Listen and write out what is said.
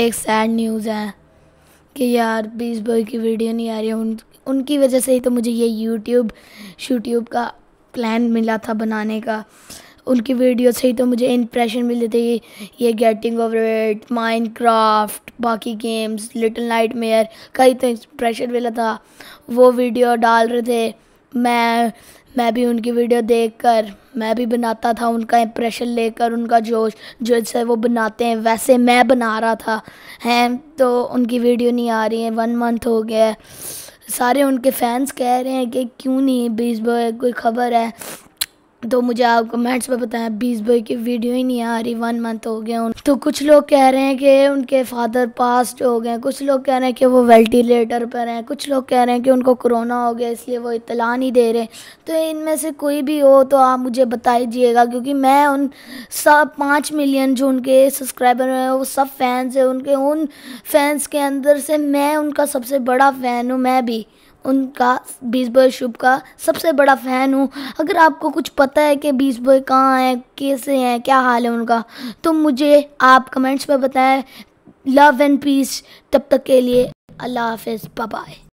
एक sad news है कि यार बीस बॉय की वीडियो नहीं आ रही उन उनकी वजह से ही तो मुझे ये यूट्यूब शूट्यूब का प्लान मिला था बनाने का उनकी वीडियो से ही तो मुझे इंप्रेशन मिले थे ये getting over it Minecraft बाकी गेम्स लिटिल नाइट मेयर का ही तो इंप्रेशन मिला था वो वीडियो डाल रहे थे मैं मैं भी उनकी वीडियो देखकर मैं भी बनाता था उनका इम्प्रेशन लेकर उनका जोश जो जैसे वो बनाते हैं वैसे मैं बना रहा था हैं तो उनकी वीडियो नहीं आ रही है वन मंथ हो गया सारे उनके फैंस कह रहे हैं कि क्यों नहीं बीस कोई खबर है तो मुझे आप कमेंट्स में बताएं बीस बॉय की वीडियो ही नहीं आ रही वन मंथ हो गया तो कुछ लोग कह रहे हैं कि उनके फादर पास्ट हो गए कुछ लोग कह रहे हैं कि वो वेंटिलेटर पर हैं कुछ लोग कह रहे हैं कि उनको कोरोना हो गया इसलिए वो इतला नहीं दे रहे तो इनमें से कोई भी हो तो आप मुझे बता दीजिएगा क्योंकि मैं उन सब पाँच मिलियन जो उनके सब्सक्राइबर हैं वो सब फैंस हैं उनके उन फैंस के अंदर से मैं उनका सबसे बड़ा फ़ैन हूँ मैं भी उनका बीसबॉय शुभ का सबसे बड़ा फ़ैन हूँ अगर आपको कुछ पता है कि बीसबॉय कहाँ हैं कैसे हैं क्या हाल है उनका तो मुझे आप कमेंट्स में बताएं लव एंड पीस तब तक के लिए अल्लाह हाफिज़ बाय